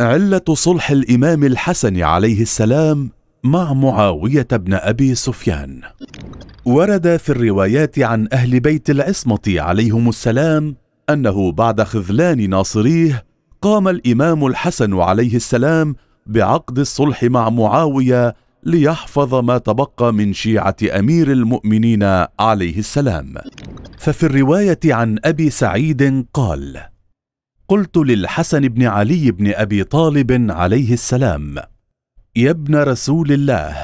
علة صلح الإمام الحسن عليه السلام مع معاوية بن أبي سفيان ورد في الروايات عن أهل بيت العصمة عليهم السلام أنه بعد خذلان ناصريه قام الإمام الحسن عليه السلام بعقد الصلح مع معاوية ليحفظ ما تبقى من شيعة أمير المؤمنين عليه السلام ففي الرواية عن أبي سعيد قال: قلت للحسن بن علي بن ابي طالب عليه السلام يا ابن رسول الله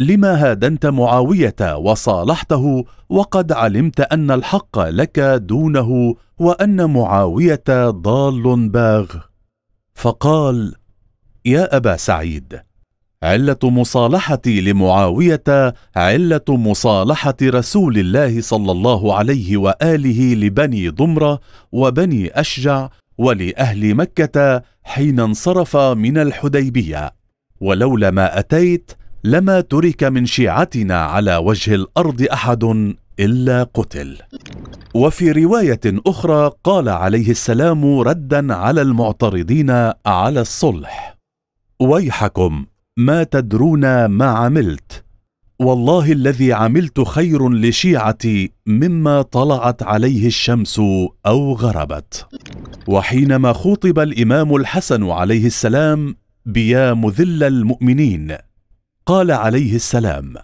لما هادنت معاويه وصالحته وقد علمت ان الحق لك دونه وان معاويه ضال باغ فقال يا ابا سعيد علة مصالحتي لمعاوية علة مصالحة رسول الله صلى الله عليه وآله لبني ضمرة وبني أشجع ولأهل مكة حين انصرف من الحديبية ولولا ما أتيت لما ترك من شيعتنا على وجه الأرض أحد إلا قتل وفي رواية أخرى قال عليه السلام ردا على المعترضين على الصلح ويحكم ما تدرون ما عملت والله الذي عملت خير لشيعتي مما طلعت عليه الشمس او غربت وحينما خوطب الامام الحسن عليه السلام بيا مذل المؤمنين قال عليه السلام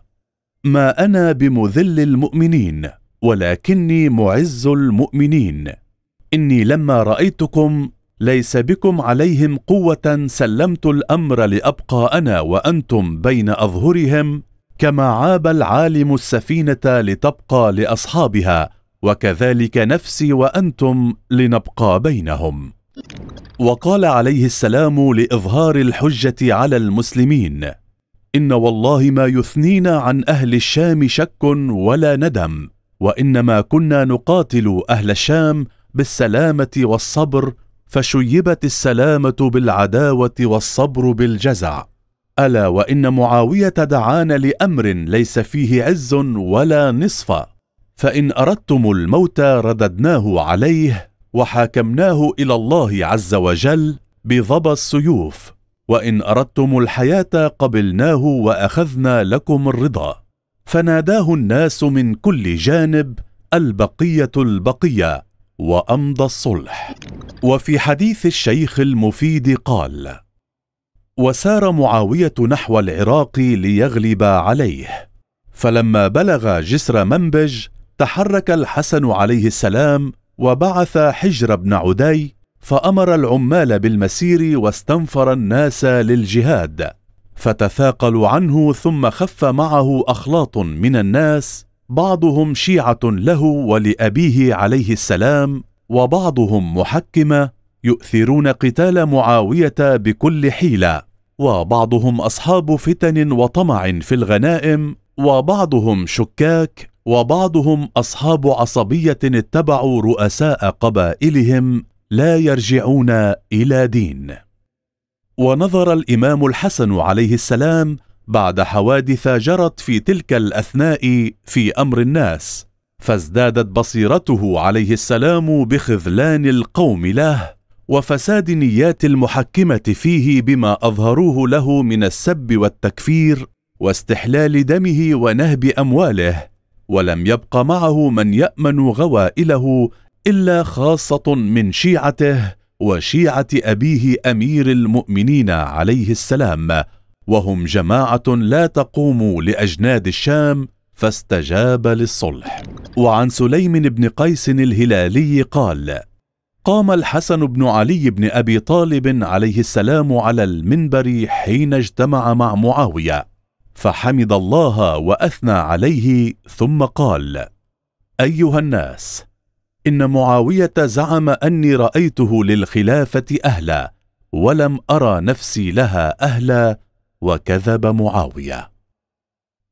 ما انا بمذل المؤمنين ولكني معز المؤمنين اني لما رايتكم ليس بكم عليهم قوة سلمت الأمر لأبقى أنا وأنتم بين أظهرهم كما عاب العالم السفينة لتبقى لأصحابها وكذلك نفسي وأنتم لنبقى بينهم وقال عليه السلام لإظهار الحجة على المسلمين إن والله ما يثنينا عن أهل الشام شك ولا ندم وإنما كنا نقاتل أهل الشام بالسلامة والصبر فشيبت السلامه بالعداوه والصبر بالجزع الا وان معاويه دعانا لامر ليس فيه عز ولا نصف فان اردتم الموت رددناه عليه وحاكمناه الى الله عز وجل بضب السيوف وان اردتم الحياه قبلناه واخذنا لكم الرضا فناداه الناس من كل جانب البقيه البقيه وامضى الصلح وفي حديث الشيخ المفيد قال وسار معاويه نحو العراق ليغلب عليه فلما بلغ جسر منبج تحرك الحسن عليه السلام وبعث حجر بن عدي فامر العمال بالمسير واستنفر الناس للجهاد فتثاقلوا عنه ثم خف معه اخلاط من الناس بعضهم شيعة له ولأبيه عليه السلام وبعضهم محكمة يؤثرون قتال معاوية بكل حيلة وبعضهم أصحاب فتن وطمع في الغنائم وبعضهم شكاك وبعضهم أصحاب عصبية اتبعوا رؤساء قبائلهم لا يرجعون إلى دين ونظر الإمام الحسن عليه السلام بعد حوادث جرت في تلك الاثناء في امر الناس فازدادت بصيرته عليه السلام بخذلان القوم له وفساد نيات المحكمه فيه بما اظهروه له من السب والتكفير واستحلال دمه ونهب امواله ولم يبق معه من يامن غوائله الا خاصه من شيعته وشيعه ابيه امير المؤمنين عليه السلام وهم جماعه لا تقوم لاجناد الشام فاستجاب للصلح وعن سليم بن قيس الهلالي قال قام الحسن بن علي بن ابي طالب عليه السلام على المنبر حين اجتمع مع معاويه فحمد الله واثنى عليه ثم قال ايها الناس ان معاويه زعم اني رايته للخلافه اهلا ولم ارى نفسي لها اهلا وكذب معاويه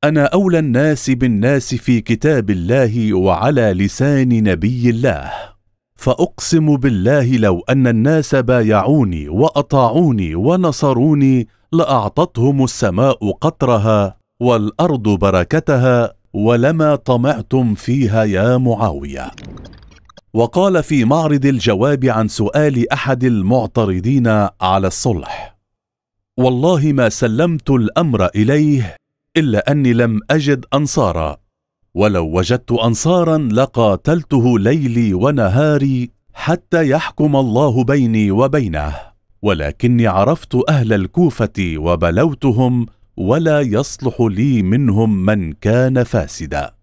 انا اولى الناس بالناس في كتاب الله وعلى لسان نبي الله فاقسم بالله لو ان الناس بايعوني واطاعوني ونصروني لاعطتهم السماء قطرها والارض بركتها ولما طمعتم فيها يا معاويه وقال في معرض الجواب عن سؤال احد المعترضين على الصلح والله ما سلمت الامر اليه الا اني لم اجد انصارا ولو وجدت انصارا لقاتلته ليلي ونهاري حتى يحكم الله بيني وبينه ولكني عرفت اهل الكوفه وبلوتهم ولا يصلح لي منهم من كان فاسدا